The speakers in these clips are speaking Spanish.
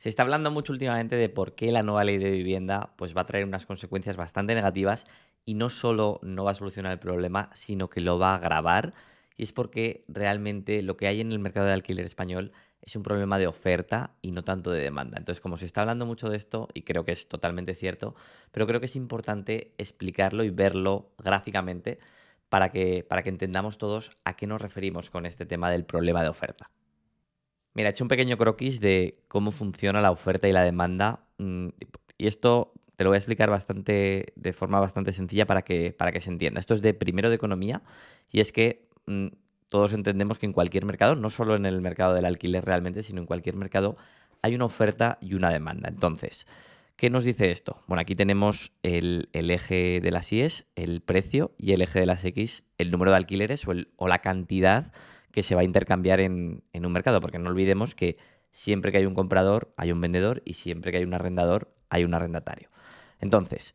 Se está hablando mucho últimamente de por qué la nueva ley de vivienda pues, va a traer unas consecuencias bastante negativas y no solo no va a solucionar el problema, sino que lo va a agravar. Y es porque realmente lo que hay en el mercado de alquiler español es un problema de oferta y no tanto de demanda. Entonces, como se está hablando mucho de esto, y creo que es totalmente cierto, pero creo que es importante explicarlo y verlo gráficamente para que, para que entendamos todos a qué nos referimos con este tema del problema de oferta. Mira, he hecho un pequeño croquis de cómo funciona la oferta y la demanda. Mm, y esto te lo voy a explicar bastante, de forma bastante sencilla para que, para que se entienda. Esto es de primero de economía y es que mm, todos entendemos que en cualquier mercado, no solo en el mercado del alquiler realmente, sino en cualquier mercado, hay una oferta y una demanda. Entonces, ¿qué nos dice esto? Bueno, aquí tenemos el, eje de las IES, el precio, y el eje de las X, el número de alquileres o, o la cantidad que se va a intercambiar en, un mercado, porque no olvidemos que siempre que hay un comprador hay un vendedor y siempre que hay un arrendador hay un arrendatario. Entonces,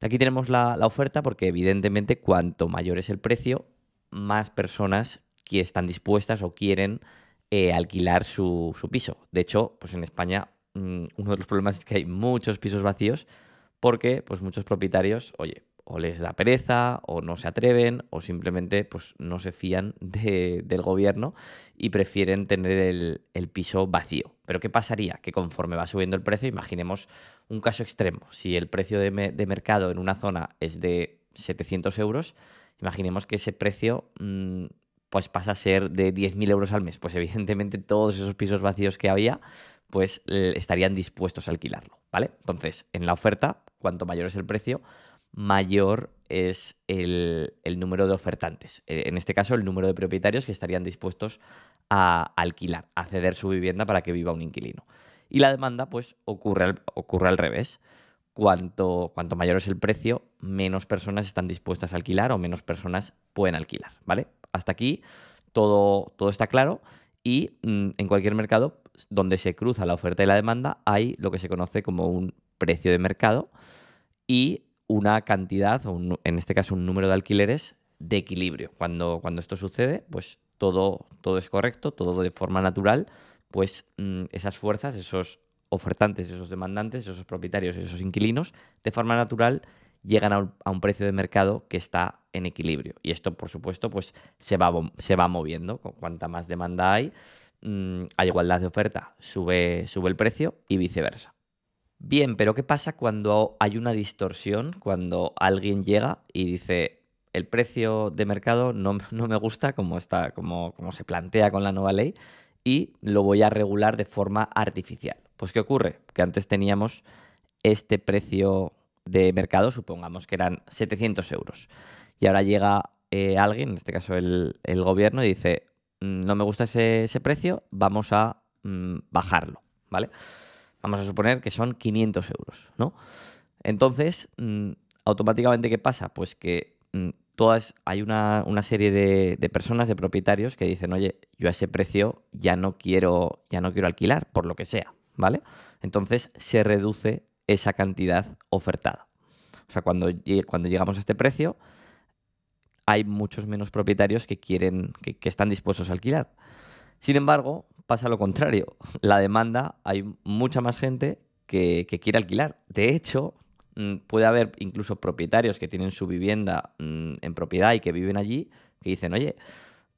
aquí tenemos la, oferta porque evidentemente cuanto mayor es el precio, más personas que están dispuestas o quieren eh, alquilar su, piso. De hecho, pues en España mm, uno de los problemas es que hay muchos pisos vacíos porque pues muchos propietarios, oye, o les da pereza, o no se atreven, o simplemente pues, no se fían del gobierno y prefieren tener el, piso vacío. Pero ¿qué pasaría? Que conforme va subiendo el precio, imaginemos un caso extremo. Si el precio de, mercado en una zona es de 700 euros, imaginemos que ese precio mm, pues pasa a ser de 10.000 euros al mes. Pues evidentemente todos esos pisos vacíos que había pues estarían dispuestos a alquilarlo, ¿vale? Entonces, en la oferta, cuanto mayor es el precio, mayor es el, número de ofertantes. Eh, en este caso, el número de propietarios que estarían dispuestos a alquilar, a ceder su vivienda para que viva un inquilino. Y la demanda, pues, ocurre al, al revés. Cuanto, cuanto, mayor es el precio, menos personas están dispuestas a alquilar o menos personas pueden alquilar, ¿vale? Hasta aquí todo, todo está claro y mm, en cualquier mercado donde se cruza la oferta y la demanda hay lo que se conoce como un precio de mercado y una cantidad, o en este caso un número de alquileres, de equilibrio. Cuando, cuando esto sucede, pues todo, todo es correcto, todo de forma natural, pues mm, esas fuerzas, esos ofertantes, esos demandantes, esos propietarios, esos inquilinos, de forma natural llegan a un, precio de mercado que está en equilibrio. Y esto, por supuesto, pues se va, se va moviendo. Cuanta más demanda hay, hay mm, igualdad de oferta, sube, sube el precio y viceversa. Bien, pero ¿qué pasa cuando hay una distorsión? Cuando alguien llega y dice, el precio de mercado no, me gusta como, está, como, se plantea con la nueva ley y lo voy a regular de forma artificial. Pues ¿qué ocurre? Que antes teníamos este precio de mercado, supongamos que eran 700 euros. Y ahora llega eh, alguien, en este caso el, gobierno, y dice, mm, no me gusta ese, precio, vamos a mm, bajarlo, ¿vale? vamos a suponer que son 500 euros, ¿no? Entonces, mm, automáticamente, ¿qué pasa? Pues que mm, todas, hay una, serie de, personas, de propietarios que dicen, oye, yo a ese precio ya no quiero, ya no quiero alquilar, por lo que sea, ¿vale? Entonces se reduce esa cantidad ofertada. O sea, cuando, cuando llegamos a este precio, hay muchos menos propietarios que quieren, que están dispuestos a alquilar. Sin embargo, pasa lo contrario. La demanda, hay mucha más gente que, quiere alquilar. De hecho, mm, puede haber incluso propietarios que tienen su vivienda mm, en propiedad y que viven allí, que dicen, oye,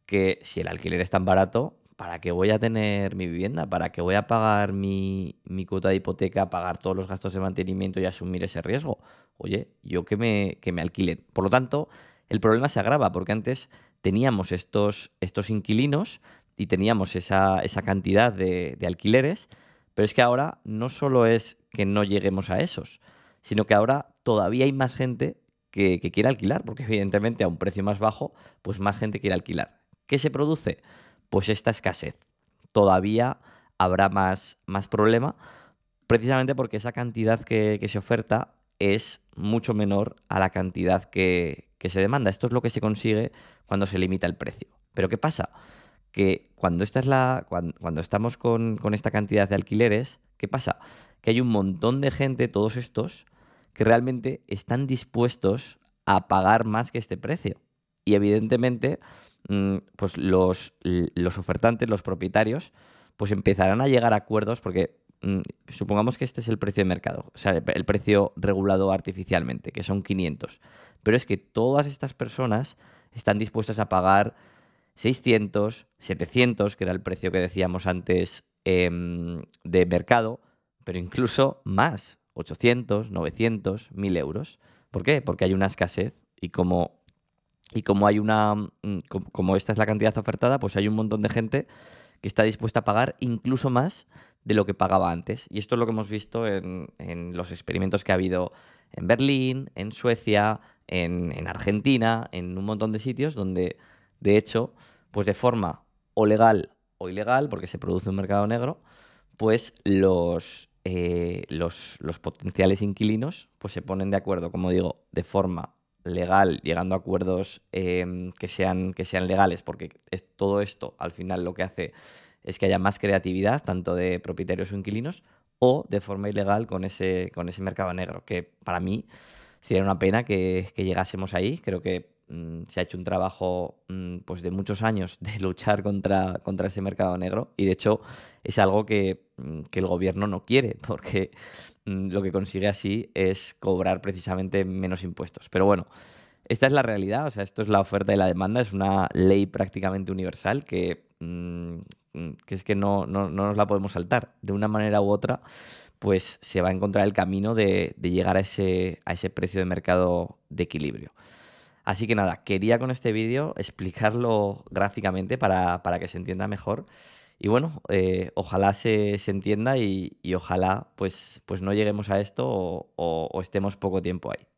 que si el alquiler es tan barato, ¿para qué voy a tener mi vivienda? ¿Para qué voy a pagar mi, cuota de hipoteca, pagar todos los gastos de mantenimiento y asumir ese riesgo? Oye, yo que me, que me alquilen. Por lo tanto, el problema se agrava porque antes teníamos estos, estos inquilinos y teníamos esa, cantidad de, alquileres, pero es que ahora no solo es que no lleguemos a esos, sino que ahora todavía hay más gente que, quiere alquilar, porque evidentemente a un precio más bajo, pues más gente quiere alquilar. ¿Qué se produce? Pues esta escasez. Todavía habrá más, más problema, precisamente porque esa cantidad que, se oferta es mucho menor a la cantidad que, que se demanda. Esto es lo que se consigue cuando se limita el precio. Pero ¿qué pasa? que cuando, esta es la, cuando, estamos con, esta cantidad de alquileres, ¿qué pasa? Que hay un montón de gente, todos estos, que realmente están dispuestos a pagar más que este precio. Y evidentemente, mm, pues los, los ofertantes, los propietarios, pues empezarán a llegar a acuerdos porque mm, supongamos que este es el precio de mercado, o sea, el precio regulado artificialmente, que son 500. Pero es que todas estas personas están dispuestas a pagar 600, 700, que era el precio que decíamos antes em, de mercado, pero incluso más, 800, 900, 1000 euros. ¿Por qué? Porque hay una escasez y como, y como hay una mm, como esta es la cantidad ofertada, pues hay un montón de gente que está dispuesta a pagar incluso más de lo que pagaba antes. Y esto es lo que hemos visto en, los experimentos que ha habido en Berlín, en Suecia, en, en Argentina, en un montón de sitios donde de hecho, pues de forma o legal o ilegal, porque se produce un mercado negro, pues los, eh, los, potenciales inquilinos pues se ponen de acuerdo, como digo, de forma legal, llegando a acuerdos em, que, sean, que sean legales, porque es, todo esto al final lo que hace es que haya más creatividad, tanto de propietarios o inquilinos, o de forma ilegal con ese, con ese mercado negro, que para mí sería una pena que, que llegásemos ahí. Creo que Mm, se ha hecho un trabajo mm, pues de muchos años de luchar contra, ese mercado negro y de hecho es algo que, mm, el gobierno no quiere porque lo que consigue así es cobrar precisamente menos impuestos. Pero bueno, esta es la realidad, o sea, esto es la oferta y la demanda, es una ley prácticamente universal que, es que no, nos la podemos saltar. De una manera u otra pues se va a encontrar el camino de, llegar a ese precio de mercado de equilibrio. Así que nada, quería con este vídeo explicarlo gráficamente para, que se entienda mejor. Y bueno, eh, ojalá se, entienda y, ojalá pues, pues no lleguemos a esto o estemos poco tiempo ahí.